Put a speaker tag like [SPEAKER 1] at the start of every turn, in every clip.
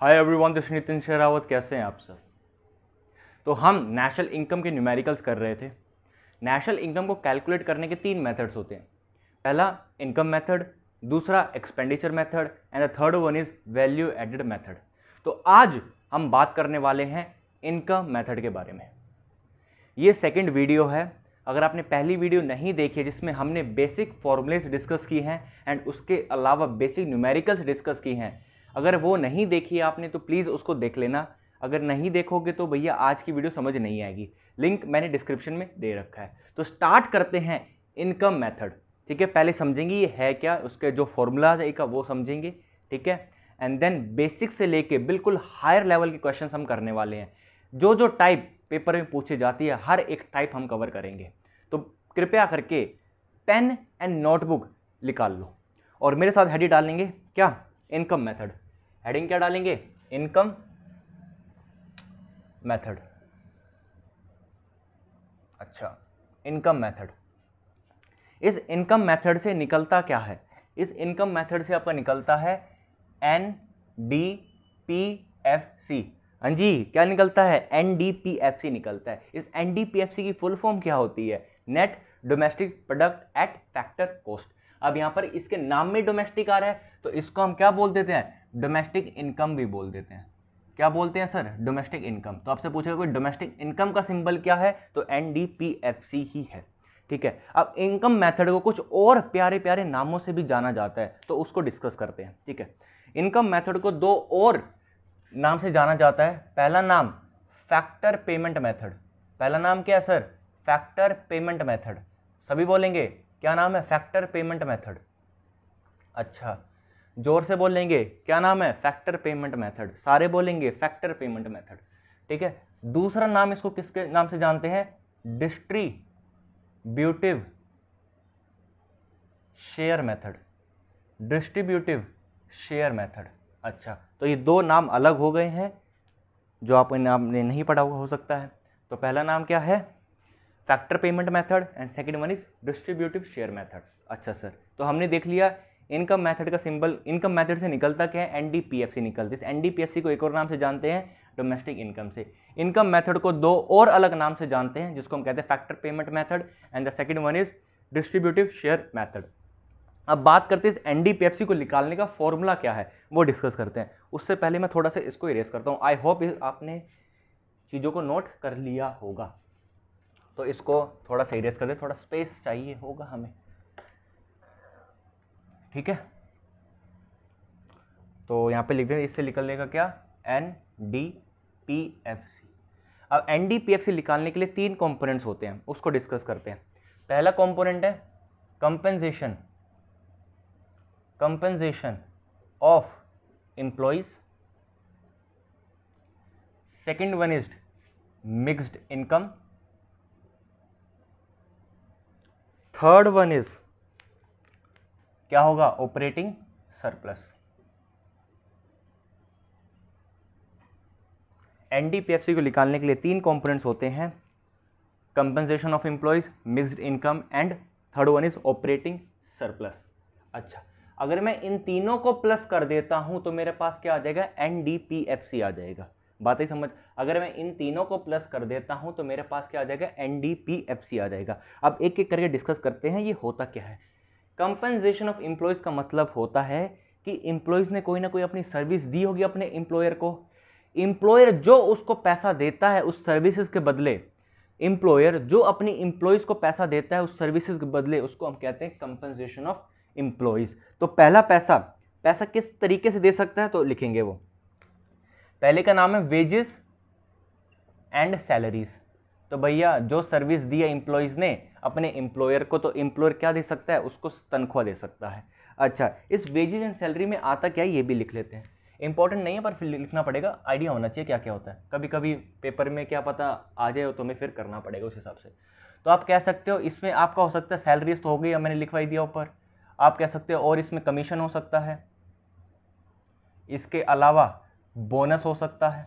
[SPEAKER 1] Hi everyone this Nitin Sherawat कैसे हैं आप सब तो हम नेशनल इनकम के न्यूमेरिकल्स कर रहे थे नेशनल इनकम को कैलकुलेट करने के तीन मेथड्स होते हैं पहला इनकम मेथड दूसरा expenditure method and the third one is value added method तो आज हम बात करने वाले हैं इनकम मेथड के बारे में ये सेकेंड वीडियो है अगर आपने पहली वीडियो नहीं देखी है जिसमें हमने बेसिक फॉर्मूलेस डिस्कस की हैं एंड उसके अलावा बेसिक न्यूमेरिकल्स डिस्कस की हैं अगर वो नहीं देखी है आपने तो प्लीज़ उसको देख लेना अगर नहीं देखोगे तो भैया आज की वीडियो समझ नहीं आएगी लिंक मैंने डिस्क्रिप्शन में दे रखा है तो स्टार्ट करते हैं इनकम मेथड ठीक है पहले समझेंगे ये है क्या उसके जो फॉर्मूलाज है का वो समझेंगे ठीक है एंड देन बेसिक से लेके बिल्कुल हायर लेवल के क्वेश्चन हम करने वाले हैं जो जो टाइप पेपर में पूछी जाती है हर एक टाइप हम कवर करेंगे तो कृपया करके पेन एंड नोटबुक निकाल लो और मेरे साथ हेडी डाल लेंगे क्या इनकम मेथड हेडिंग क्या डालेंगे इनकम मेथड अच्छा इनकम मेथड इस इनकम मेथड से निकलता क्या है इस इनकम मेथड से आपका निकलता है N D P F C हाँ जी क्या निकलता है N D P F C निकलता है इस N D P F C की फुल फॉर्म क्या होती है net domestic product at factor cost अब यहां पर इसके नाम में डोमेस्टिक आ रहा है तो इसको हम क्या बोल देते हैं डोमेस्टिक इनकम भी बोल देते हैं क्या बोलते हैं सर डोमेस्टिक इनकम तो आपसे पूछेगा कोई डोमेस्टिक इनकम का सिंबल क्या है तो एन ही है ठीक है अब इनकम मेथड को कुछ और प्यारे प्यारे नामों से भी जाना जाता है तो उसको डिस्कस करते हैं ठीक है इनकम मेथड को दो और नाम से जाना जाता है पहला नाम फैक्टर पेमेंट मेथड पहला नाम क्या है सर फैक्टर पेमेंट मेथड सभी बोलेंगे क्या नाम है फैक्टर पेमेंट मेथड अच्छा जोर से बोलेंगे क्या नाम है फैक्टर पेमेंट मेथड सारे बोलेंगे फैक्टर पेमेंट मेथड ठीक है दूसरा नाम इसको किसके नाम से जानते हैं distributive share method distributive share method अच्छा तो ये दो नाम अलग हो गए हैं जो आप इन आपने नहीं पढ़ा हुआ हो सकता है तो पहला नाम क्या है factor payment method and second one is distributive share method अच्छा सर तो हमने देख लिया इनकम मेथड का सिंबल इनकम मेथड से निकलता क्या है एनडीपीएफसी निकलती है एनडीपीएफसी को एक और नाम से जानते हैं डोमेस्टिक इनकम से इनकम मेथड को दो और अलग नाम से जानते हैं जिसको हम कहते हैं factor payment method and the second one is distributive share method अब बात करते हैं एनडीपीएफसी को निकालने का फॉर्मूला क्या है वो डिस्कस करते हैं उससे पहले मैं थोड़ा सा इसको इरेज करता हूँ आई होप आपने चीज़ों को नोट कर लिया होगा तो इसको थोड़ा सा इरेज कर दे थोड़ा स्पेस चाहिए होगा हमें ठीक है तो यहाँ पे लिख दें इससे निकलने का क्या N D P F C अब N D P F C निकालने के लिए तीन कंपोनेंट्स होते हैं उसको डिस्कस करते हैं पहला कंपोनेंट है compensation compensation of employees second one is mixed income third one is क्या होगा ऑपरेटिंग सरप्लस एनडीपीएफसी को निकालने के लिए तीन कंपोनेंट्स होते हैं compensation of employees mixed income and third one is operating surplus अच्छा अगर मैं इन तीनों को प्लस कर देता हूं तो मेरे पास क्या आ जाएगा एनडीपीएफसी आ जाएगा बात ही समझ अगर मैं इन तीनों को प्लस कर देता हूं तो मेरे पास क्या आ जाएगा एनडीपीएफसी आ जाएगा अब एक एक करके डिस्कस करते हैं ये होता क्या है कंपनसेशन ऑफ एम्प्लॉयज़ का मतलब होता है कि एम्प्लॉयज़ ने कोई ना कोई अपनी सर्विस दी होगी अपने एम्प्लॉयर को एम्प्लॉयर जो उसको पैसा देता है उस सर्विसेज के बदले एम्प्लॉयर जो अपनी एम्प्लॉयज़ को पैसा देता है उस सर्विसेज के बदले उसको हम कहते हैं कंपनसेशन ऑफ एम्प्लॉयज़ तो पहला पैसा पैसा किस तरीके से दे सकता है तो लिखेंगे वो पहले का नाम है वेजेस एंड सैलरीज तो भैया जो सर्विस दी है एम्प्लॉयज़ ने अपने एम्प्लॉयर को तो एम्प्लॉयर क्या दे सकता है उसको तनख्वाह दे सकता है अच्छा इस वेजेज एंड सैलरी में आता क्या है ये भी लिख लेते हैं इंपॉर्टेंट नहीं है पर फिर लिखना पड़ेगा आइडिया होना चाहिए क्या क्या होता है कभी कभी पेपर में क्या पता आ जाए तो हमें फिर करना पड़ेगा उस हिसाब से तो आप कह सकते हो इसमें आपका हो सकता है सैलरीज तो हो गई मैंने लिखवाई दिया ऊपर आप कह सकते हो और इसमें कमीशन हो सकता है इसके अलावा बोनस हो सकता है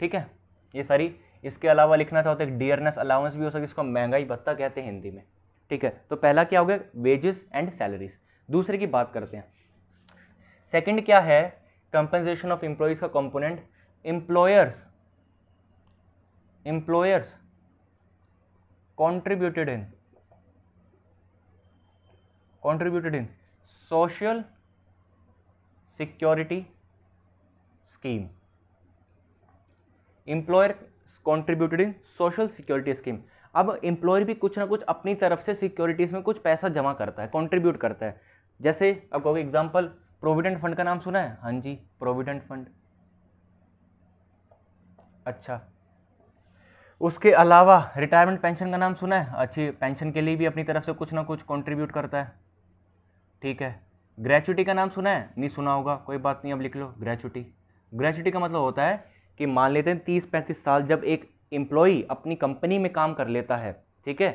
[SPEAKER 1] ठीक है ये सारी इसके अलावा लिखना चाहो तो एक डियरनेस अलाउंस भी हो सके इसको महंगाई भत्ता कहते हैं हिंदी में ठीक है तो पहला क्या हो गया वेजेस एंड सैलरीज दूसरे की बात करते हैं सेकंड क्या है कंपनसेशन ऑफ एम्प्लॉयज़ का component employers employers contributed in contributed in social security scheme employer contributed in social security scheme अब एम्प्लॉयर भी कुछ ना कुछ अपनी तरफ से सिक्योरिटीज़ में कुछ पैसा जमा करता है कॉन्ट्रीब्यूट करता है जैसे अब कहोगे एग्जाम्पल प्रोविडेंट फंड का नाम सुना है हाँ जी प्रोविडेंट फंड अच्छा उसके अलावा रिटायरमेंट पेंशन का नाम सुना है अच्छी पेंशन के लिए भी अपनी तरफ से कुछ ना कुछ कंट्रीब्यूट करता है ठीक है ग्रेचुटी का नाम सुना है नहीं सुना होगा कोई बात नहीं अब लिख लो ग्रेचुटी ग्रेचुटी का मतलब होता है कि मान लेते हैं तीस पैंतीस साल जब एक एम्प्लॉई अपनी कंपनी में काम कर लेता है ठीक है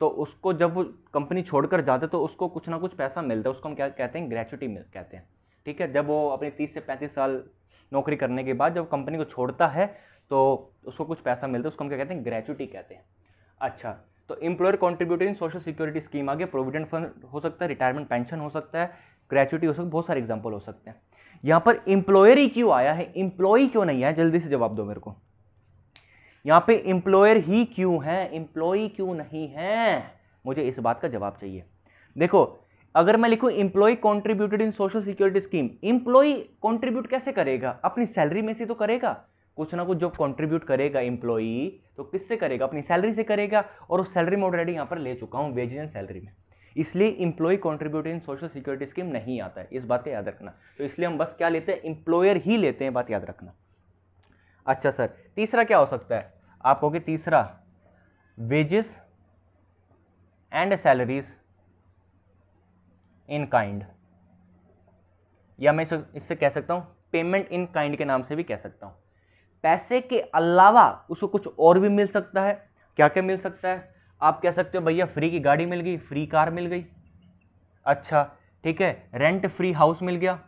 [SPEAKER 1] तो उसको जब वो कंपनी छोड़कर जाता है तो उसको कुछ ना कुछ पैसा मिलता है उसको हम क्या कहते हैं ग्रेचुटी मिल कहते हैं ठीक है जब वो अपने तीस से पैंतीस साल नौकरी करने के बाद जब कंपनी को छोड़ता है तो उसको कुछ पैसा मिलता है उसको हम क्या कहते हैं ग्रेचुटी कहते हैं अच्छा तो employer contributor in social security scheme आगे प्रोविडेंट फंड हो सकता है रिटायरमेंट पेंशन हो सकता है ग्रेचुटी हो सकता है बहुत सारे एग्जाम्पल हो सकते हैं यहां पर इंप्लॉयर ही क्यों आया है इंप्लॉय क्यों नहीं आया जल्दी से जवाब दो मेरे को यहां पे इंप्लॉयर ही क्यों है इंप्लॉय क्यों नहीं है मुझे इस बात का जवाब चाहिए देखो अगर मैं लिखूं employee contributed in social security scheme employee contribute कैसे करेगा अपनी सैलरी में से तो करेगा कुछ ना कुछ जो कॉन्ट्रीब्यूट करेगा इंप्लॉई तो किससे करेगा अपनी सैलरी से करेगा और उस सैलरी में ऑलरेडी यहाँ पर ले चुका हूँ वेजेज एंड सैलरी में इसलिए employee contribute in social security scheme नहीं आता है इस बात याद रखना तो इसलिए हम बस क्या लेते हैं इंप्लॉयर ही लेते हैं बात याद रखना अच्छा सर तीसरा क्या हो सकता है आप कहोगे तीसरा wages and salaries in kind या मैं इससे कह सकता हूँ पेमेंट इन काइंड के नाम से भी कह सकता हूँ पैसे के अलावा उसको कुछ और भी मिल सकता है क्या क्या मिल सकता है आप कह सकते हो भैया फ्री की गाड़ी मिल गई फ्री कार मिल गई अच्छा ठीक है रेंट फ्री हाउस मिल गया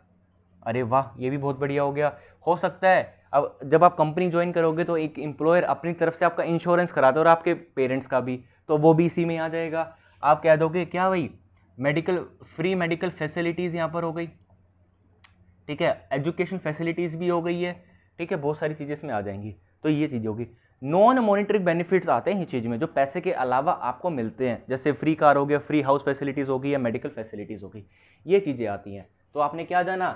[SPEAKER 1] अरे वाह ये भी बहुत बढ़िया हो गया हो सकता है अब जब आप कंपनी ज्वाइन करोगे तो एक एम्प्लॉयर अपनी तरफ से आपका इंश्योरेंस करा दो और आपके पेरेंट्स का भी तो वो भी इसी में आ जाएगा आप कह दोगे क्या भाई मेडिकल फ्री मेडिकल फैसिलिटीज़ यहाँ पर हो गई ठीक है एजुकेशन फैसिलिटीज़ भी हो गई है ठीक है बहुत सारी चीज़ें इसमें आ जाएंगी तो ये चीज़ होगी नॉन मॉनिटरी बेनिफिट्स आते हैं इस चीज़ में जो पैसे के अलावा आपको मिलते हैं जैसे फ्री कार हो गया फ्री हाउस फैसिलिटीज़ होगी या मेडिकल फैसिलिटीज़ होगी ये चीज़ें आती हैं तो आपने क्या जाना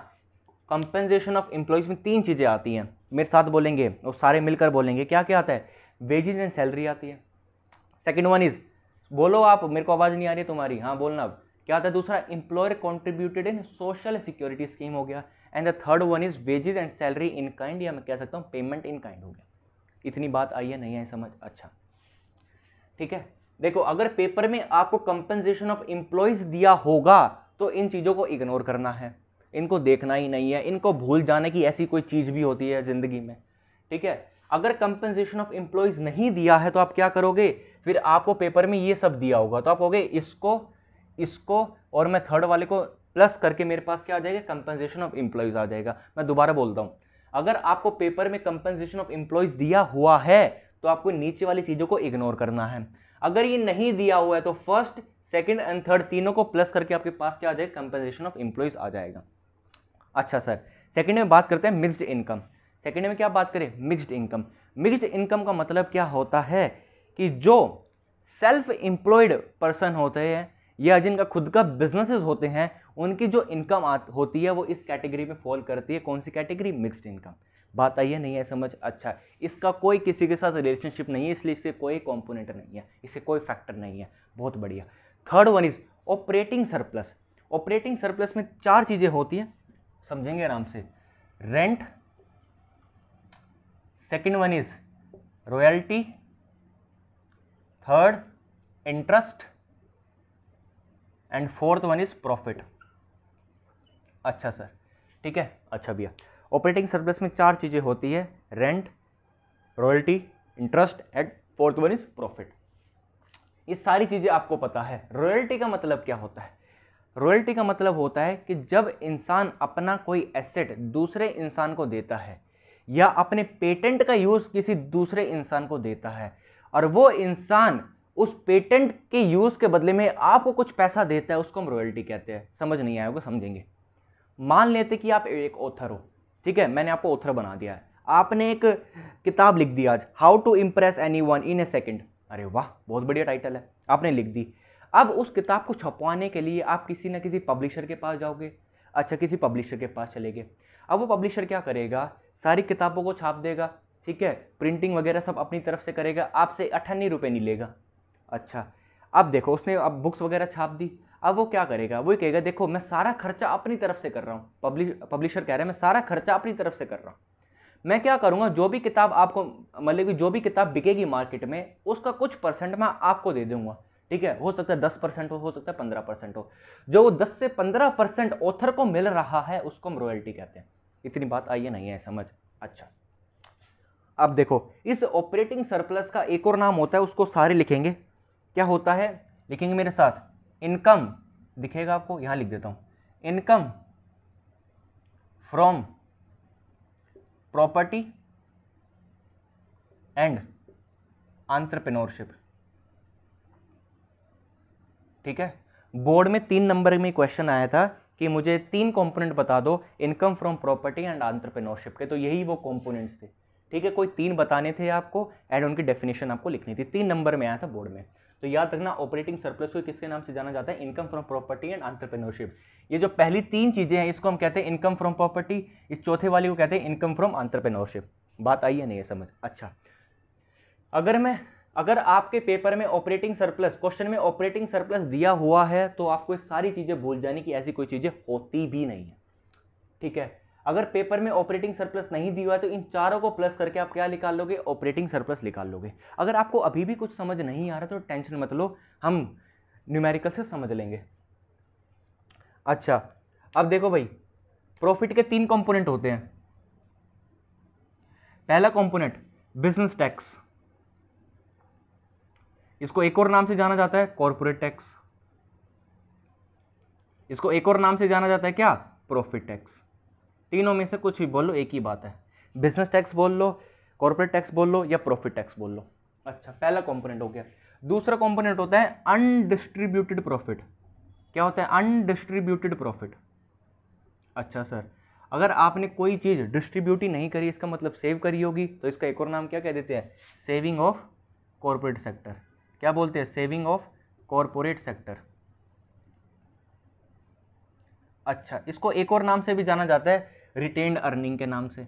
[SPEAKER 1] कंपेंसेशन ऑफ एम्प्लॉयज़ में तीन चीज़ें आती हैं मेरे साथ बोलेंगे और सारे मिलकर बोलेंगे क्या क्या आता है वेजेज एंड सैलरी आती है सेकेंड वन इज़ बोलो आप मेरे को आवाज़ नहीं आ रही तुम्हारी हाँ बोलना अब क्या आता है दूसरा employer contributed in social security scheme हो गया and the third one is wages and salary in kind या मैं कह सकता हूँ पेमेंट इन काइंड हो गया इतनी बात आई है नहीं आई समझ अच्छा ठीक है देखो अगर पेपर में आपको कंपनसेशन ऑफ एम्प्लॉयज दिया होगा तो इन चीज़ों को इग्नोर करना है इनको देखना ही नहीं है इनको भूल जाने की ऐसी कोई चीज़ भी होती है ज़िंदगी में ठीक है अगर कंपनसेशन ऑफ एम्प्लॉयज़ नहीं दिया है तो आप क्या करोगे फिर आपको पेपर में ये सब दिया होगा तो आप कहोगे इसको इसको और मैं थर्ड वाले को प्लस करके मेरे पास क्या आ जाएगा कंपनसेशन ऑफ एम्प्लॉयज़ आ जाएगा मैं दोबारा बोलता हूँ अगर आपको पेपर में कंपनसेशन ऑफ एम्प्लॉयज दिया हुआ है तो आपको नीचे वाली चीज़ों को इग्नोर करना है अगर ये नहीं दिया हुआ है तो फर्स्ट सेकेंड एंड थर्ड तीनों को प्लस करके आपके पास क्या आ जाएगा कंपनसेशन ऑफ एम्प्लॉयज आ जाएगा अच्छा सर सेकेंड में बात करते हैं मिक्सड इनकम सेकेंड में क्या बात करें मिक्सड इनकम मिक्सड इनकम का मतलब क्या होता है कि जो सेल्फ एम्प्लॉयड पर्सन होते हैं या जिनका खुद का बिजनेसेस होते हैं उनकी जो इनकम होती है वो इस कैटेगरी में फॉल करती है कौन सी कैटेगरी मिक्सड इनकम बात आई है नहीं है समझ अच्छा इसका कोई किसी के साथ रिलेशनशिप नहीं है इसलिए इससे कोई कॉम्पोनेंट नहीं है इससे कोई फैक्टर नहीं है बहुत बढ़िया third one is operating surplus operating surplus में चार चीज़ें होती हैं समझेंगे आराम से rent second one is royalty third interest and fourth one is profit अच्छा सर ठीक है अच्छा भैया ऑपरेटिंग सर्विस में चार चीज़ें होती है rent royalty interest and fourth one is profit ये सारी चीज़ें आपको पता है रॉयल्टी का मतलब क्या होता है रॉयल्टी का मतलब होता है कि जब इंसान अपना कोई एसेट दूसरे इंसान को देता है या अपने पेटेंट का यूज़ किसी दूसरे इंसान को देता है और वो इंसान उस पेटेंट के यूज़ के बदले में आपको कुछ पैसा देता है उसको हम रॉयल्टी कहते हैं समझ नहीं आया होगा समझेंगे मान लेते कि आप एक ऑथर हो ठीक है मैंने आपको ऑथर बना दिया है आपने एक किताब लिख दी आज how to impress anyone in a second अरे वाह बहुत बढ़िया टाइटल है आपने लिख दी अब उस किताब को छपवाने के लिए आप किसी ना किसी पब्लिशर के पास जाओगे अच्छा किसी पब्लिशर के पास चले गए अब वो पब्लिशर क्या करेगा सारी किताबों को छाप देगा ठीक है प्रिंटिंग वगैरह सब अपनी तरफ से करेगा आपसे अठन्नी रुपये नहीं लेगा अच्छा अब देखो उसने अब बुक्स वगैरह छाप दी अब वो क्या करेगा वो कहेगा देखो मैं सारा खर्चा अपनी तरफ से कर रहा हूँ पब्लिश पब्लिशर कह रहे हैं मैं सारा खर्चा अपनी तरफ से कर रहा हूँ मैं क्या करूँगा जो भी किताब आपको मतलब कि जो भी किताब बिकेगी मार्केट में उसका कुछ परसेंट मैं आपको दे दूंगा ठीक है हो सकता है दस परसेंट हो हो सकता है पंद्रह परसेंट हो जो वो दस से पंद्रह परसेंट ऑथर को मिल रहा है उसको हम रॉयल्टी कहते हैं इतनी बात आई है नहीं है समझ अच्छा अब देखो इस ऑपरेटिंग सरप्लस का एक और नाम होता है उसको सारे लिखेंगे क्या होता है लिखेंगे मेरे साथ इनकम दिखेगा आपको यहां लिख देता हूं income from property and entrepreneurship ठीक है बोर्ड में तीन नंबर में क्वेश्चन आया था कि मुझे तीन कंपोनेंट बता दो income from property and entrepreneurship के तो यही वो कंपोनेंट्स थे ठीक है कोई तीन बताने थे आपको एंड उनकी डेफिनेशन आपको लिखनी थी तीन नंबर में आया था बोर्ड में तो याद रखना ऑपरेटिंग सरप्लस को किसके नाम से जाना जाता है income from property and entrepreneurship ये जो पहली तीन चीज़ें हैं इसको हम कहते हैं इनकम फ्रॉम प्रॉपर्टी इस चौथे वाली को कहते हैं इनकम फ्रॉम एंटरप्रेन्योरशिप बात आई है नहीं है समझ अच्छा अगर मैं अगर आपके पेपर में ऑपरेटिंग सरप्लस क्वेश्चन में ऑपरेटिंग सरप्लस दिया हुआ है तो आपको सारी चीज़ें भूल जाने की ऐसी कोई चीज़ें होती भी नहीं है ठीक है अगर पेपर में ऑपरेटिंग सरप्लस नहीं दिया तो इन चारों को प्लस करके आप क्या निकाल लोगे ऑपरेटिंग सरप्लस निकाल लोगे अगर आपको अभी भी कुछ समझ नहीं आ रहा तो टेंशन मत लो हम न्यूमेरिकल से समझ लेंगे अच्छा अब देखो भाई प्रॉफिट के तीन कंपोनेंट होते हैं पहला कंपोनेंट बिजनेस टैक्स इसको एक और नाम से जाना जाता है कॉरपोरेट टैक्स इसको एक और नाम से जाना जाता है क्या प्रॉफिट टैक्स तीनों में से कुछ भी बोल लो एक ही बात है बिजनेस टैक्स बोल लो कॉरपोरेट टैक्स बोल लो या प्रॉफिट टैक्स बोल लो अच्छा पहला कंपोनेंट हो गया दूसरा कंपोनेंट होता है अनडिस्ट्रीब्यूटेड प्रॉफिट क्या होता है अनडिस्ट्रीब्यूटेड प्रॉफिट अच्छा सर अगर आपने कोई चीज़ डिस्ट्रीब्यूट ही नहीं करी इसका मतलब सेव करी होगी तो इसका एक और नाम क्या कह देते हैं सेविंग ऑफ कॉरपोरेट सेक्टर क्या बोलते हैं सेविंग ऑफ कॉरपोरेट सेक्टर अच्छा इसको एक और नाम से भी जाना जाता है रिटेन अर्निंग के नाम से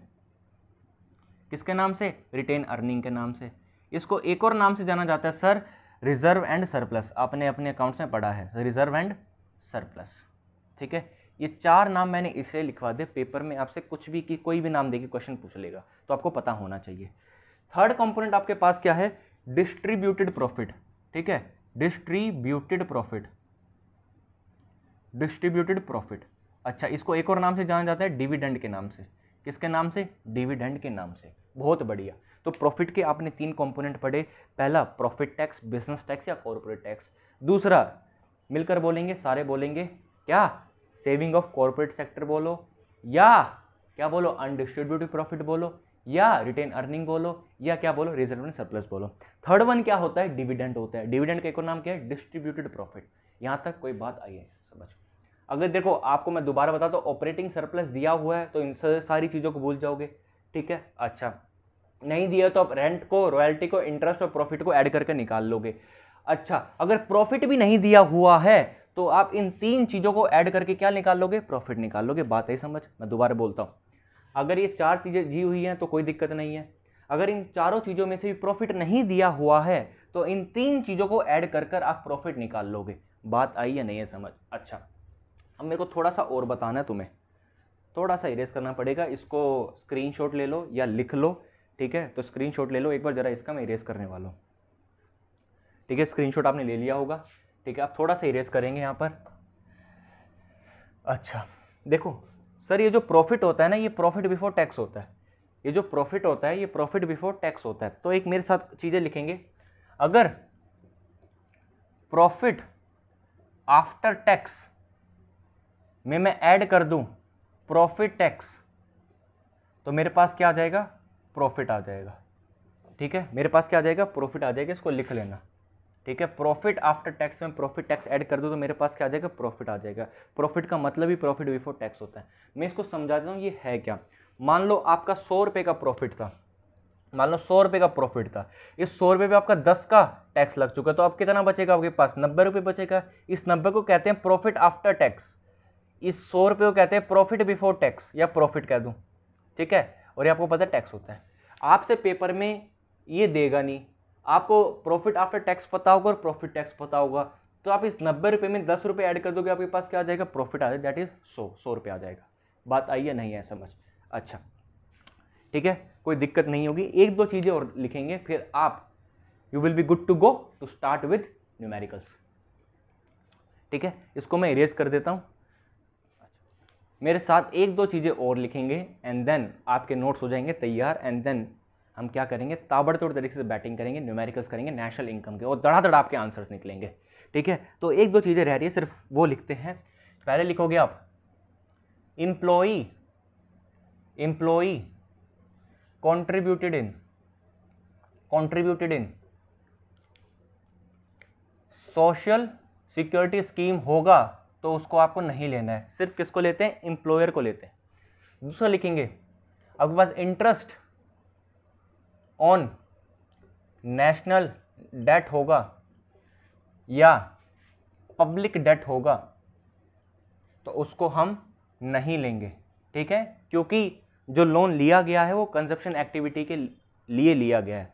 [SPEAKER 1] किसके नाम से रिटेन अर्निंग के नाम से इसको एक और नाम से जाना जाता है सर रिजर्व एंड सरप्लस आपने अपने अकाउंट्स में पढ़ा है रिजर्व एंड सरप्लस ठीक है ये चार नाम मैंने इसलिए लिखवा दे पेपर में आपसे कुछ भी की कोई भी नाम देगी क्वेश्चन पूछ लेगा तो आपको पता होना चाहिए थर्ड कंपोनेंट आपके पास क्या है डिस्ट्रीब्यूटेड प्रॉफिट ठीक है डिस्ट्रीब्यूटेड प्रॉफिट डिस्ट्रीब्यूटेड प्रॉफिट अच्छा इसको एक और नाम से जाना जाता है डिविडेंड के नाम से किसके नाम से डिविडेंड के नाम से बहुत बढ़िया तो प्रॉफिट के आपने तीन कंपोनेंट पढ़े पहला प्रॉफिट टैक्स बिजनेस टैक्स या कॉरपोरेट टैक्स दूसरा मिलकर बोलेंगे सारे बोलेंगे क्या सेविंग ऑफ कॉरपोरेट सेक्टर बोलो या क्या बोलो अनडिस्ट्रीब्यूटिव प्रॉफिट बोलो या रिटेन अर्निंग बोलो या क्या बोलो रिजर्व एंड सरप्लस बोलो थर्ड वन क्या होता है डिविडेंड होता है डिविडेंड का एक और नाम क्या है डिस्ट्रीब्यूटेड प्रॉफिट यहाँ तक कोई बात आई है समझ अगर देखो आपको मैं दोबारा बताता हूँ ऑपरेटिंग सरप्लस दिया हुआ है तो इन सारी चीज़ों को भूल जाओगे ठीक है अच्छा नहीं दिया तो आप रेंट को रॉयल्टी को इंटरेस्ट और प्रॉफिट को ऐड करके निकाल लोगे अच्छा अगर प्रॉफिट भी नहीं दिया हुआ है तो आप इन तीन चीज़ों को ऐड करके क्या निकाल लोगे प्रॉफिट निकाल लोगे बात है समझ मैं दोबारा बोलता हूँ अगर ये चार चीज़ें दी हुई हैं तो कोई दिक्कत नहीं है अगर इन चारों चीज़ों में से भी प्रॉफिट नहीं दिया हुआ है तो इन तीन चीज़ों को ऐड कर कर आप प्रॉफिट निकाल लोगे बात आई या नहीं है समझ अच्छा अब मेरे को थोड़ा सा और बताना है तुम्हें थोड़ा सा इरेज करना पड़ेगा इसको स्क्रीन ले लो या लिख लो ठीक है तो स्क्रीन ले लो एक बार ज़रा इसका मैं इरेज करने वाला हूँ ठीक है स्क्रीन आपने ले लिया होगा ठीक है आप थोड़ा सा इरेज करेंगे यहाँ पर अच्छा देखो सर ये जो प्रॉफिट होता है ना ये प्रॉफिट बिफोर टैक्स होता है ये जो प्रॉफिट होता है ये प्रॉफिट बिफोर टैक्स होता है तो एक मेरे साथ चीज़ें लिखेंगे अगर प्रॉफिट आफ्टर टैक्स में मैं ऐड कर दूं प्रॉफिट टैक्स तो मेरे पास क्या आ जाएगा प्रॉफिट आ जाएगा ठीक है मेरे पास क्या आ जाएगा प्रॉफिट आ जाएगा इसको लिख लेना ठीक है प्रॉफिट आफ्टर टैक्स में प्रॉफिट टैक्स ऐड कर दूँ तो मेरे पास क्या आ जाएगा प्रॉफिट आ जाएगा प्रॉफिट का मतलब ही प्रॉफिट बिफोर टैक्स होता है मैं इसको समझा देता हूँ ये है क्या मान लो आपका सौ रुपये का प्रॉफिट था मान लो सौ रुपये का प्रॉफिट था इस सौ रुपये पर आपका दस का टैक्स लग चुका तो अब कितना बचेगा आपके पास नब्बे रुपये बचेगा इस नब्बे को कहते हैं प्रॉफिट आफ्टर टैक्स इस सौ रुपये को कहते हैं प्रॉफिट बिफोर टैक्स या प्रॉफिट कह दूँ ठीक है और ये आपको पता है टैक्स होता है आपसे पेपर में ये देगा नहीं आपको प्रॉफिट आफ्टर टैक्स पता होगा और प्रॉफिट टैक्स पता होगा तो आप इस नब्बे रुपये में दस रुपये ऐड कर दोगे आपके पास क्या आ जाएगा प्रॉफिट आ जाएगा दैट इज़ सौ सौ रुपये आ जाएगा बात आई है नहीं है समझ अच्छा ठीक है कोई दिक्कत नहीं होगी एक दो चीज़ें और लिखेंगे फिर आप you will be good to go to start with numericals ठीक है इसको मैं इरेज कर देता हूँ मेरे साथ एक दो चीज़ें और लिखेंगे एंड देन आपके नोट्स हो जाएंगे तैयार एंड देन हम क्या करेंगे ताबड़तोड़ तरीके से बैटिंग करेंगे न्यूमेरिकल्स करेंगे नेशनल इनकम के और धड़ाधड़ आपके आंसर्स निकलेंगे ठीक है तो एक दो चीज़ें रह रही है सिर्फ वो लिखते हैं पहले लिखोगे आप employee employee contributed in contributed in social security scheme होगा तो उसको आपको नहीं लेना है सिर्फ किसको लेते हैं इंप्लॉयर को लेते हैं दूसरा लिखेंगे आपके पास इंटरेस्ट ऑन नेशनल डेट होगा या पब्लिक डेट होगा तो उसको हम नहीं लेंगे ठीक है क्योंकि जो लोन लिया गया है वो कंजप्शन एक्टिविटी के लिए लिया गया है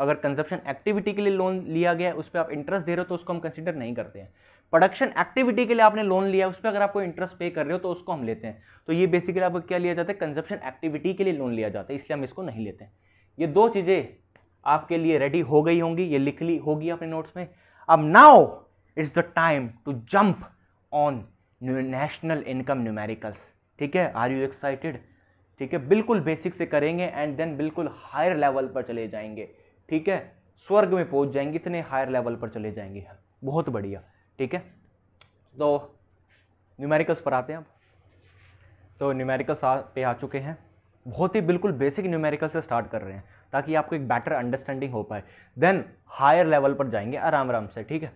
[SPEAKER 1] अगर कंजप्शन एक्टिविटी के लिए लोन लिया गया है उस पर आप इंटरेस्ट दे रहे हो तो उसको हम कंसिडर नहीं करते हैं प्रोडक्शन एक्टिविटी के लिए आपने लोन लिया उस पर अगर आपको इंटरेस्ट पे कर रहे हो तो उसको हम लेते हैं तो ये बेसिकली आपको क्या लिया जाता है कंजप्शन एक्टिविटी के लिए लोन लिया जाता है इसलिए हम इसको नहीं लेते हैं ये दो चीज़ें आपके लिए रेडी हो गई होंगी ये लिख ली होगी अपने नोट्स में अब now it's the time to jump on national income numericals ठीक है आर यू एक्साइटेड ठीक है बिल्कुल बेसिक से करेंगे एंड देन बिल्कुल हायर लेवल पर चले जाएंगे ठीक है स्वर्ग में पहुंच जाएंगे इतने हायर लेवल पर चले जाएंगे बहुत बढ़िया ठीक है तो न्यूमेरिकल्स पर आते हैं अब तो न्यूमेरिकल्स पे आ चुके हैं बहुत ही बिल्कुल बेसिक न्यूमेरिकल से स्टार्ट कर रहे हैं ताकि आपको एक बेटर अंडरस्टैंडिंग हो पाए देन हायर लेवल पर जाएंगे आराम आराम से ठीक है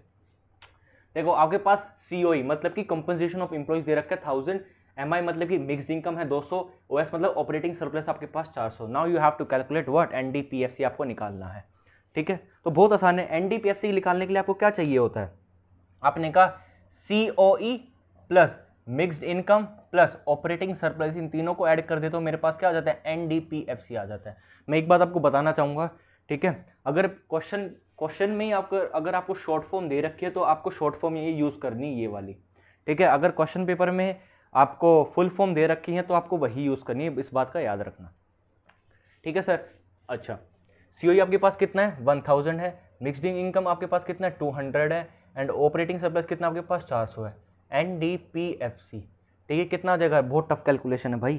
[SPEAKER 1] देखो आपके पास सी e, मतलब कि कंपनसेशन ऑफ इंप्लॉइज दे रखा है थाउजेंड एम मतलब कि मिक्सड इनकम है 200 सौ मतलब ऑपरेटिंग सरप्लस आपके पास 400 now you have to calculate what NDPFC आपको निकालना है ठीक है तो बहुत आसान है एनडीपीएफसी निकालने के लिए आपको क्या चाहिए होता है आपने कहा C O E plus mixed income plus operating surplus इन तीनों को ऐड कर दे तो मेरे पास क्या आ जाता है एन आ जाता है मैं एक बात आपको बताना चाहूँगा ठीक है अगर क्वेश्चन क्वेश्चन में ही आपको अगर आपको शॉर्ट फॉर्म दे रखी है तो आपको शॉर्ट फॉर्म ये यूज़ करनी ये वाली ठीक है अगर क्वेश्चन पेपर में आपको फुल फॉर्म दे रखी है तो आपको वही यूज़ करनी है इस बात का याद रखना ठीक है सर अच्छा सी e आपके पास कितना है वन थाउजेंड है मिक्सड इनकम आपके पास कितना है टू हंड्रेड है एंड ऑपरेटिंग सरप्लस कितना आपके पास चार सौ है N D P F C ठीक है कितना जगह है बहुत टफ कैलकुलेशन है भाई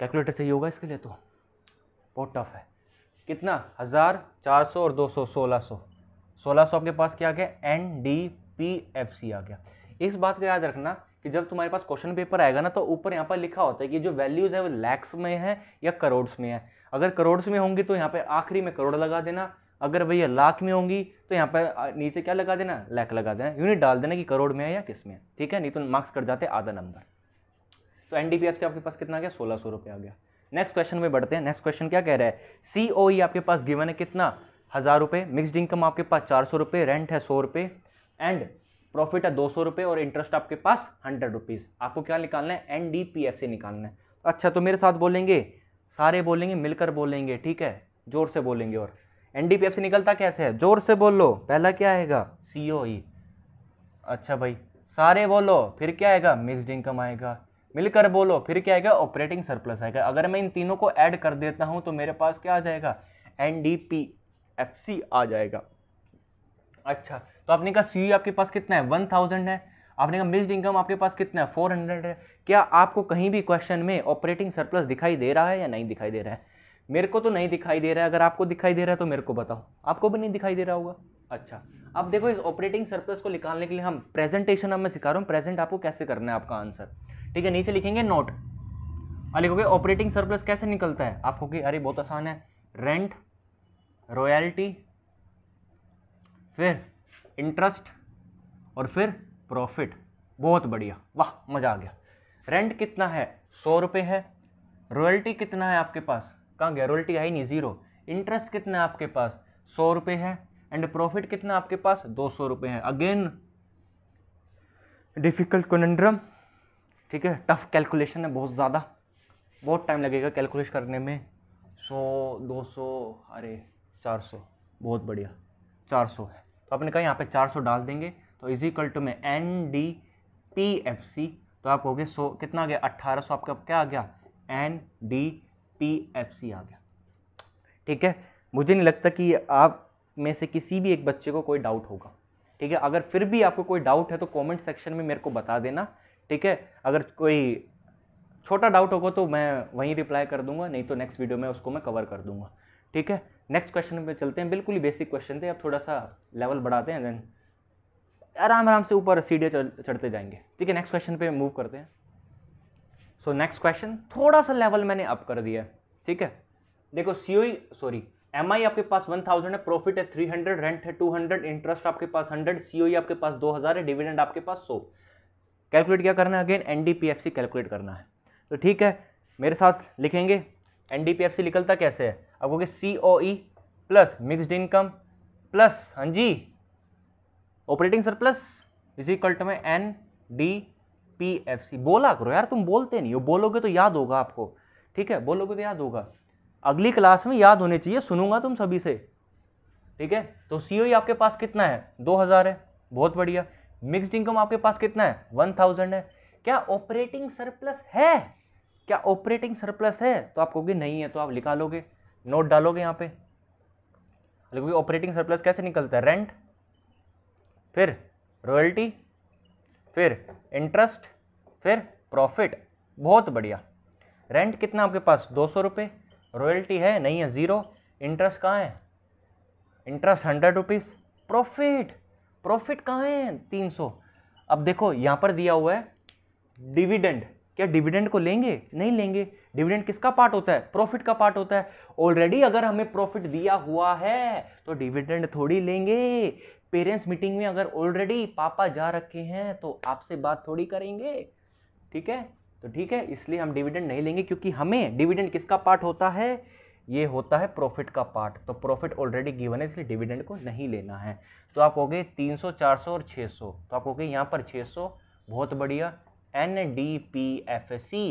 [SPEAKER 1] कैलकुलेटर चाहिए होगा इसके लिए तो बहुत टफ है कितना हज़ार चार सौ और दो सौ सोलह सौ सोलह सौ आपके पास क्या आ गया N D P F C आ गया इस बात का याद रखना कि जब तुम्हारे पास क्वेश्चन पेपर आएगा ना तो ऊपर यहाँ पर लिखा होता है कि जो वैल्यूज़ है वो लैक्स में है या करोड़ में है अगर करोड़ में होंगी तो यहाँ पे आखिरी में करोड़ लगा देना अगर भैया लाख में होंगी तो यहाँ पर नीचे क्या लगा देना लैख लगा देना यूनिट डाल देना कि करोड़ में है या किस में ठीक है नहीं तो मार्क्स कट जाते आधा नंबर तो एन से आपके पास कितना गया सोलह सौ रुपये आ गया नेक्स्ट क्वेश्चन में बढ़ते हैं नेक्स्ट क्वेश्चन क्या कह रहा है सी ओ ई आपके पास गिवन है कितना हज़ार रुपये मिक्सड इनकम आपके पास चार सौ रुपये रेंट है सौ रुपये एंड प्रॉफिट है दो सौ रुपये और इंटरेस्ट आपके पास हंड्रेड रुपीज़ आपको क्या निकालना है एन डी पी एफ से निकालना है अच्छा तो मेरे साथ बोलेंगे सारे बोलेंगे मिलकर बोलेंगे ठीक है ज़ोर से बोलेंगे और एनडीपीएफ से निकलता कैसे है जोर से बोलो पहला क्या आएगा सीओई e। अच्छा भाई सारे बोलो फिर क्या आएगा मिक्सड इनकम आएगा मिलकर बोलो फिर क्या आएगा ऑपरेटिंग सरप्लस आएगा अगर मैं इन तीनों को ऐड कर देता हूं तो मेरे पास क्या आ जाएगा एन आ जाएगा अच्छा तो आपने कहा सी e आपके पास कितना है वन थाउजेंड है आपने कहा मिक्सड इनकम आपके पास कितना है फोर हंड्रेड है क्या आपको कहीं भी क्वेश्चन में ऑपरेटिंग सरप्लस दिखाई दे रहा है या नहीं दिखाई दे रहा है मेरे को तो नहीं दिखाई दे रहा है अगर आपको दिखाई दे रहा है तो मेरे को बताओ आपको भी नहीं दिखाई दे रहा होगा अच्छा अब देखो इस ऑपरेटिंग सरप्लस को निकालने के लिए हम प्रेजेंटेशन अब मैं सिखा रहा हूँ प्रेजेंट आपको कैसे करना है आपका आंसर ठीक है नीचे लिखेंगे नोट और लिखोगे ऑपरेटिंग सरप्लस कैसे निकलता है आपको कि अरे बहुत आसान है रेंट रॉयल्टी फिर इंटरेस्ट और फिर प्रॉफिट बहुत बढ़िया वाह मज़ा आ गया रेंट कितना है सौ रुपये है रॉयल्टी कितना है आपके पास कहाँ गैरोल्टी आई नहीं ज़ीरो इंटरेस्ट कितना है आपके पास सौ रुपये है एंड प्रॉफिट कितना आपके पास दो सौ रुपये है अगेन डिफ़िकल्ट कोनेंड्रम ठीक है टफ कैलकुलेशन है बहुत ज़्यादा बहुत टाइम लगेगा कैलकुलेश करने में सौ दो सौ अरे चार सौ बहुत बढ़िया चार सौ है तो आपने कहा यहाँ पे चार सौ डाल देंगे तो इज इक्वल टू में N D P F C तो आप कहोगे सौ कितना आ गया अट्ठारह सौ आपका क्या आ गया एन डी सी आ गया ठीक है मुझे नहीं लगता कि आप में से किसी भी एक बच्चे को कोई डाउट होगा ठीक है अगर फिर भी आपको कोई डाउट है तो कमेंट सेक्शन में मेरे को बता देना ठीक है अगर कोई छोटा डाउट होगा तो मैं वहीं रिप्लाई कर दूंगा नहीं तो नेक्स्ट वीडियो में उसको मैं कवर कर दूंगा ठीक है नेक्स्ट क्वेश्चन पे चलते हैं बिल्कुल ही बेसिक क्वेश्चन थे अब थोड़ा सा लेवल बढ़ाते हैं देन आराम आराम से ऊपर सीढ़ियाँ चढ़ते जाएंगे ठीक है नेक्स्ट क्वेश्चन पे मूव करते हैं सो नेक्स्ट क्वेश्चन थोड़ा सा लेवल मैंने अप कर दिया ठीक है देखो सीओ सॉरी एम आपके पास 1000 है प्रॉफिट है 300 रेंट है 200 इंटरेस्ट आपके पास 100 सीओ e आपके पास 2000 है डिविडेंड आपके पास 100 कैलकुलेट क्या करना है अगेन एनडीपीएफसी कैलकुलेट करना है तो ठीक है मेरे साथ लिखेंगे एनडीपीएफसी निकलता कैसे है अब क्योंकि C O E plus mixed income plus हाँ जी operating surplus is equal to में एन डी पीएफसी बोला करो यार तुम बोलते नहीं हो बोलोगे तो याद होगा आपको ठीक है बोलोगे तो याद होगा अगली क्लास में याद होने चाहिए सुनूंगा तुम सभी से ठीक है तो सीओई e आपके पास कितना है दो हजार है बहुत बढ़िया मिक्सड इनकम आपके पास कितना है वन थाउजेंड है क्या ऑपरेटिंग सरप्लस है क्या ऑपरेटिंग सरप्लस है तो आप कहोगे नहीं है तो आप निकालोगे नोट डालोगे यहाँ पे ऑपरेटिंग सरप्लस कैसे निकलता है रेंट फिर रॉयल्टी फिर इंटरेस्ट फिर प्रॉफिट बहुत बढ़िया रेंट कितना आपके पास दो सौ रुपये रॉयल्टी है नहीं है ज़ीरो इंटरेस्ट कहाँ है interest hundred rupees profit profit कहाँ है तीन सौ अब देखो यहाँ पर दिया हुआ है डिविडेंड क्या डिविडेंड को लेंगे नहीं लेंगे डिविडेंड किसका पार्ट होता है प्रॉफिट का पार्ट होता है ऑलरेडी अगर हमें प्रॉफिट दिया हुआ है तो डिविडेंड थोड़ी लेंगे पेरेंट्स मीटिंग में अगर ऑलरेडी पापा जा रखे हैं तो आपसे बात थोड़ी करेंगे ठीक है तो ठीक है इसलिए हम डिविडेंड नहीं लेंगे क्योंकि हमें डिविडेंड किसका पार्ट होता है ये होता है प्रॉफिट का पार्ट तो प्रॉफिट ऑलरेडी गिवन है इसलिए डिविडेंड को नहीं लेना है तो आप कहोगे 300, 400 और 600 तो आप कहोगे यहाँ पर 600 बहुत बढ़िया N D P F S C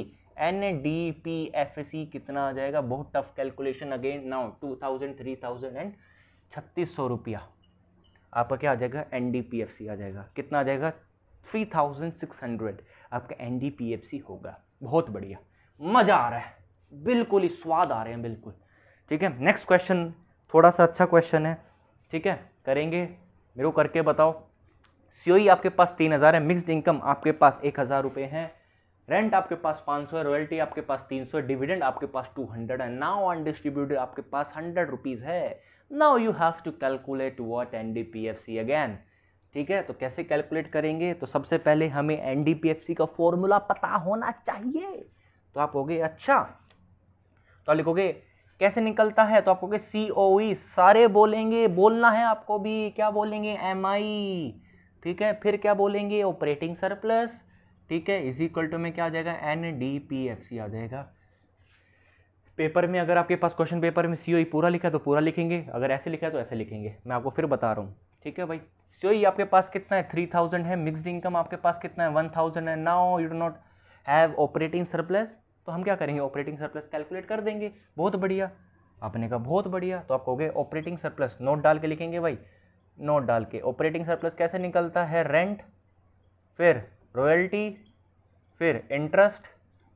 [SPEAKER 1] N D P F S C कितना आ जाएगा बहुत tough calculation again now two thousand three thousand and छत्तीस सौ रुपया आपका क्या आ जाएगा एन आ जाएगा कितना आ जाएगा हंड्रेड आपका एन होगा बहुत बढ़िया मज़ा आ रहा है बिल्कुल ही स्वाद आ रहे हैं बिल्कुल ठीक है नेक्स्ट क्वेश्चन थोड़ा सा अच्छा क्वेश्चन है ठीक है करेंगे मेरे को करके बताओ सीओई e आपके पास तीन हज़ार है मिक्सड इनकम आपके पास एक हज़ार रुपये हैं रेंट आपके पास पाँच सौ है रॉयल्टी आपके पास तीन सौ डिविडेंड आपके पास टू हंड्रेड है नाउ अनडिस्ट्रीब्यूटेड आपके पास हंड्रेड रुपीज़ है now you have to calculate what N D P F C again ठीक है तो कैसे कैलकुलेट करेंगे तो सबसे पहले हमें एन का फॉर्मूला पता होना चाहिए तो आप हो गए अच्छा तो लिखोगे कैसे निकलता है तो आप कहोगे सी ओ ई सारे बोलेंगे बोलना है आपको भी क्या बोलेंगे एम आई ठीक है फिर क्या बोलेंगे ऑपरेटिंग सरप्लस ठीक है इज इक्वल टू में क्या आ जाएगा N D P F C आ जाएगा पेपर में अगर आपके पास क्वेश्चन पेपर में सी e पूरा लिखा है तो पूरा लिखेंगे अगर ऐसे लिखा है तो ऐसे लिखेंगे मैं आपको फिर बता रहा हूँ ठीक है भाई सी e आपके पास कितना है थ्री थाउजेंड है मिक्सड इनकम आपके पास कितना है वन थाउजेंड है now you do not have operating surplus तो हम क्या करेंगे ऑपरेटिंग सरप्लस कैलकुलेट कर देंगे बहुत बढ़िया आपने कहा बहुत बढ़िया तो आप कहोगे ऑपरेटिंग सरप्लस नोट डाल के लिखेंगे भाई नोट डाल के ऑपरेटिंग सरप्लस कैसे निकलता है रेंट फिर रॉयल्टी फिर इंटरेस्ट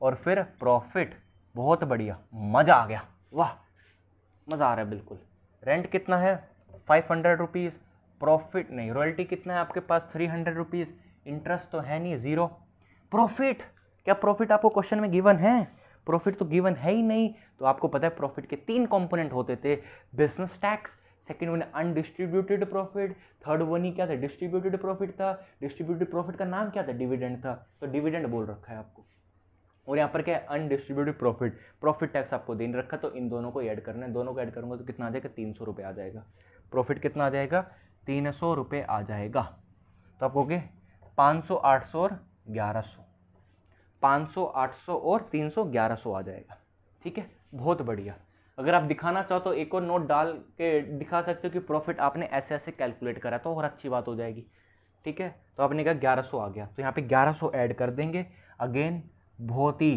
[SPEAKER 1] और फिर प्रॉफिट बहुत बढ़िया मज़ा आ गया वाह मज़ा आ रहा है बिल्कुल रेंट कितना है फाइव हंड्रेड रुपीज़ प्रॉफिट नहीं रॉयल्टी कितना है आपके पास थ्री हंड्रेड रुपीज़ इंटरेस्ट तो है नहीं ज़ीरो प्रॉफिट क्या प्रॉफिट आपको क्वेश्चन में गिवन है प्रॉफिट तो गिवन है ही नहीं तो आपको पता है प्रॉफिट के तीन कंपोनेंट होते थे business tax second one undistributed profit third one ही क्या था डिस्ट्रीब्यूटेड प्रॉफिट था डिस्ट्रीब्यूटेड प्रॉफिट का नाम क्या था डिविडेंड था तो डिविडेंड बोल रखा है आपको और यहाँ पर क्या है अनडिस्ट्रीब्यूटेड प्रॉफिट प्रॉफिट टैक्स आपको देने रखा तो इन दोनों को ऐड करना है दोनों को ऐड करूँगा तो कितना आ जाएगा तीन सौ रुपये आ जाएगा प्रॉफिट कितना आ जाएगा तीन सौ रुपये आ जाएगा तो आप ओके पाँच सौ आठ सौ और ग्यारह सौ पाँच सौ आठ सौ और तीन सौ ग्यारह सौ आ जाएगा ठीक है बहुत बढ़िया अगर आप दिखाना चाहो तो एक और नोट डाल के दिखा सकते हो कि प्रॉफिट आपने ऐसे ऐसे कैलकुलेट करा तो और अच्छी बात हो जाएगी ठीक है तो आपने कहा 1100 आ गया तो यहाँ पे 1100 ऐड कर देंगे अगेन बहुत ही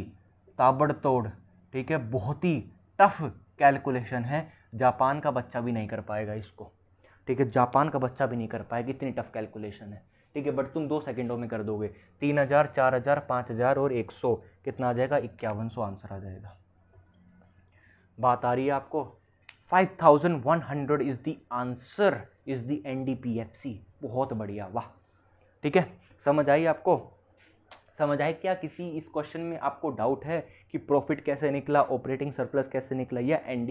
[SPEAKER 1] ताबड़तोड़ ठीक है बहुत ही टफ कैलकुलेशन है जापान का बच्चा भी नहीं कर पाएगा इसको ठीक है जापान का बच्चा भी नहीं कर पाएगा इतनी टफ कैलकुलेशन है ठीक है बट तुम दो सेकंडों में कर दोगे तीन हज़ार चार हज़ार पाँच हज़ार और एक सौ कितना आ जाएगा इक्यावन सौ आंसर आ जाएगा बात आ रही है आपको five thousand one hundred is the answer is the N D P F C बहुत बढ़िया वाह ठीक है समझ आई आपको समझ आए क्या किसी इस क्वेश्चन में आपको डाउट है कि प्रॉफिट कैसे निकला ऑपरेटिंग सरप्लस कैसे निकला या एन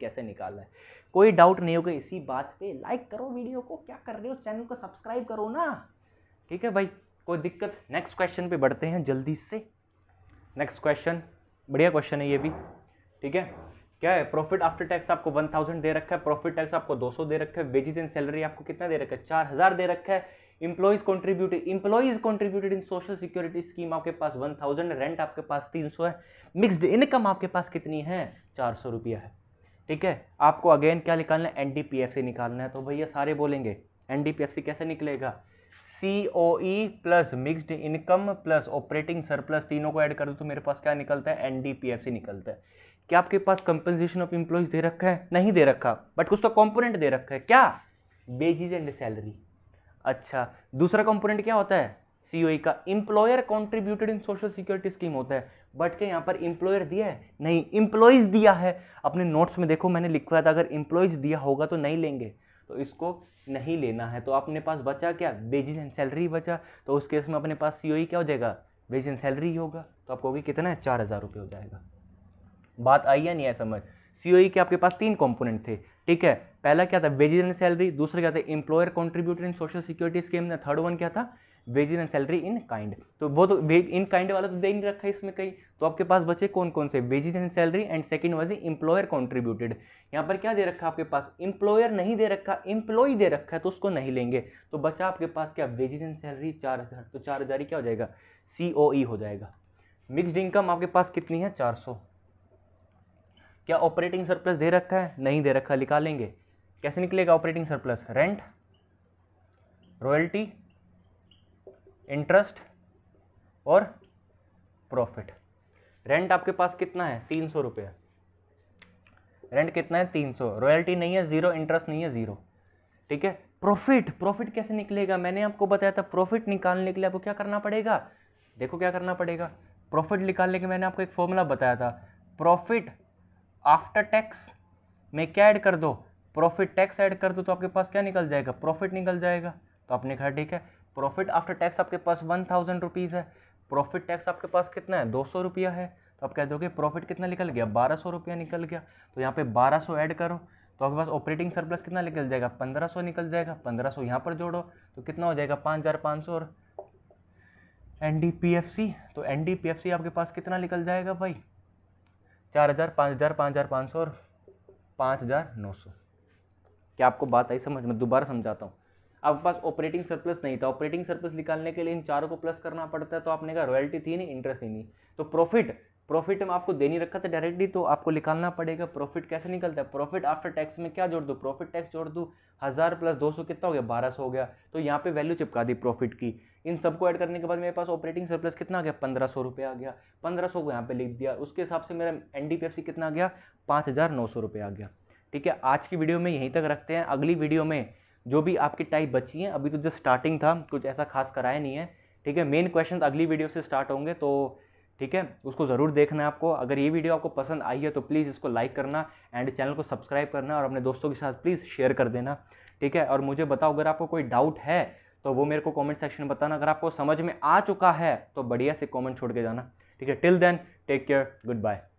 [SPEAKER 1] कैसे निकाला है कोई डाउट नहीं होगा इसी बात पे लाइक करो वीडियो को क्या कर रहे हो चैनल को सब्सक्राइब करो ना ठीक है भाई कोई दिक्कत नेक्स्ट क्वेश्चन पे बढ़ते हैं जल्दी से नेक्स्ट क्वेश्चन बढ़िया क्वेश्चन है ये भी ठीक है क्या है प्रॉफिट आफ्टर टैक्स आपको 1000 दे रखा है प्रॉफिट टैक्स आपको 200 दे रखा है वेजिज एंड सैलरी आपको कितना दे रखा है 4000 दे रखा है employees contributed employees contributed in social security scheme आपके पास वन थाउजेंड रेंट आपके पास तीन सौ है मिक्सड इनकम आपके पास कितनी है चार सौ रुपया है ठीक है आपको अगेन क्या निकालना है एनडीपीएफ सी निकालना है तो भैया सारे बोलेंगे एनडीपीएफ सी कैसे निकलेगा C O E plus mixed income plus operating surplus तीनों को ऐड कर दो तो मेरे पास क्या निकलता है एनडीपीएफ सी निकलता है क्या आपके पास कंपनसेशन ऑफ इंप्लॉइज दे रखा है नहीं दे रखा बट कुछ तो कॉम्पोनेंट दे रखा है क्या बेजिज एंड सैलरी अच्छा दूसरा कंपोनेंट क्या होता है सीओई e का employer contributed in social security scheme होता है बट के यहाँ पर इंप्लॉयर दिया है नहीं इंप्लॉयज दिया है अपने नोट्स में देखो मैंने लिखवाया था अगर इंप्लॉयज दिया होगा तो नहीं लेंगे तो इसको नहीं लेना है तो अपने पास बचा क्या बेजिस एंड सैलरी बचा तो उस केस में अपने पास सी e क्या हो जाएगा वेज एंड सैलरी होगा तो आपको होगी कितना है चार हज़ार रुपये हो जाएगा बात आई या नहीं है समझ सी e के आपके पास तीन कंपोनेंट थे ठीक है पहला क्या था वेजिज एंड सैलरी दूसरा क्या था employer contributor in social security scheme third one क्या था wages and salary in kind तो वो तो इन काइंड वाला तो दे नहीं रखा है इसमें कहीं तो आपके पास बचे कौन कौन से wages and salary and second was employer contributed यहाँ पर क्या दे रखा है आपके पास इंप्लॉयर नहीं दे रखा इम्प्लॉय दे रखा है तो उसको नहीं लेंगे तो बचा आपके पास क्या वेजिज एंड सैलरी चार हज़ार तो चार हज़ार ही क्या हो जाएगा सी e हो जाएगा मिक्सड इनकम आपके पास कितनी है चार सौ क्या ऑपरेटिंग सरप्लस दे रखा है नहीं दे रखा निकालेंगे कैसे निकलेगा operating surplus rent royalty interest और प्रॉफिट रेंट आपके पास कितना है तीन सौ रुपये रेंट कितना है तीन सौ रॉयल्टी नहीं है ज़ीरो इंटरेस्ट नहीं है ज़ीरो ठीक है प्रॉफिट प्रॉफिट कैसे निकलेगा मैंने आपको बताया था प्रॉफिट निकालने के लिए आपको क्या करना पड़ेगा देखो क्या करना पड़ेगा प्रॉफिट निकालने के मैंने आपको एक फॉर्मूला बताया था प्रॉफिट आफ्टर टैक्स में क्या ऐड कर दो प्रॉफिट टैक्स ऐड कर दो तो आपके पास क्या निकल जाएगा प्रॉफिट निकल जाएगा तो आपने कहा ठीक है प्रॉफिट आफ्टर टैक्स आपके पास वन थाउजेंड रुपीज़ है प्रॉफिट टैक्स आपके पास कितना है दो सौ रुपया है तो आप कह दोगे प्रॉफिट कितना निकल गया बारह सौ रुपया निकल गया तो यहाँ पे बारह सौ ऐड करो तो आपके पास ऑपरेटिंग सरप्लस कितना निकल जाएगा पंद्रह सौ निकल जाएगा पंद्रह सौ यहाँ पर जोड़ो तो कितना हो जाएगा पाँच हज़ार पाँच सौ और N D P F C तो N D P F C आपके पास कितना निकल जाएगा भाई चार हज़ार पाँच हज़ार पाँच हज़ार पाँच सौ और पाँच हज़ार नौ सौ क्या आपको बात आई समझ में दोबारा समझाता हूँ आपके पास ऑपरेटिंग सरप्लस नहीं था ऑपरेटिंग सरप्लस निकालने के लिए इन चारों को प्लस करना पड़ता है तो आपने कहा रॉयल्टी थी नहीं इंटरेस्ट ही नहीं तो प्रॉफिट प्रॉफिट में आपको देनी रखा था डायरेक्टली तो आपको निकालना पड़ेगा प्रॉफिट कैसे निकलता है प्रॉफिट आफ्टर टैक्स में क्या जोड़ दो प्रॉफिट टैक्स जोड़ दूँ हज़ार प्लस दो सौ कितना हो गया बारह सौ हो गया तो यहाँ पे वैल्यू चिपका दी प्रॉफिट की इन सबको ऐड करने के बाद मेरे पास ऑपरेटिंग सरप्लस कितना आ गया पंद्रह सौ रुपये आ गया पंद्रह सौ को यहाँ पे लिख दिया उसके हिसाब से मेरा एन कितना आ गया पाँच हज़ार नौ सौ रुपये आ गया ठीक है आज की वीडियो में यहीं तक रखते हैं अगली वीडियो में जो भी आपकी टाइप बची हैं अभी तो जस्ट स्टार्टिंग था कुछ ऐसा खास कराया नहीं है ठीक है मेन क्वेश्चन अगली वीडियो से स्टार्ट होंगे तो ठीक है उसको ज़रूर देखना है आपको अगर ये वीडियो आपको पसंद आई है तो प्लीज़ इसको लाइक करना एंड चैनल को सब्सक्राइब करना और अपने दोस्तों के साथ प्लीज़ शेयर कर देना ठीक है और मुझे बताओ अगर आपको कोई डाउट है तो वो मेरे को कमेंट सेक्शन में बताना अगर आपको समझ में आ चुका है तो बढ़िया से कमेंट छोड़ के जाना ठीक है till then take care good bye